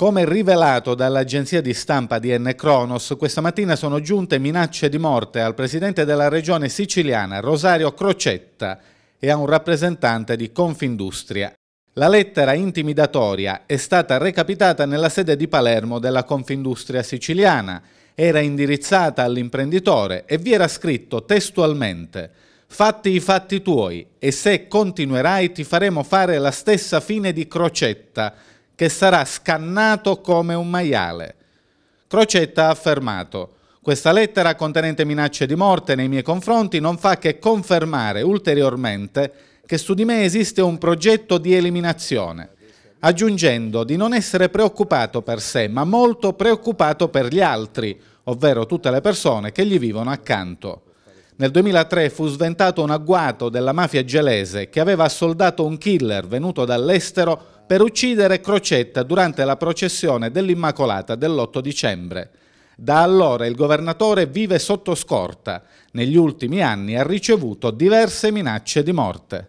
Come rivelato dall'agenzia di stampa DN Cronos, questa mattina sono giunte minacce di morte al presidente della regione siciliana Rosario Crocetta e a un rappresentante di Confindustria. La lettera intimidatoria è stata recapitata nella sede di Palermo della Confindustria siciliana, era indirizzata all'imprenditore e vi era scritto testualmente «Fatti i fatti tuoi e se continuerai ti faremo fare la stessa fine di Crocetta», che sarà scannato come un maiale. Crocetta ha affermato questa lettera contenente minacce di morte nei miei confronti non fa che confermare ulteriormente che su di me esiste un progetto di eliminazione, aggiungendo di non essere preoccupato per sé, ma molto preoccupato per gli altri, ovvero tutte le persone che gli vivono accanto. Nel 2003 fu sventato un agguato della mafia gelese che aveva assoldato un killer venuto dall'estero per uccidere Crocetta durante la processione dell'Immacolata dell'8 dicembre. Da allora il governatore vive sotto scorta. Negli ultimi anni ha ricevuto diverse minacce di morte.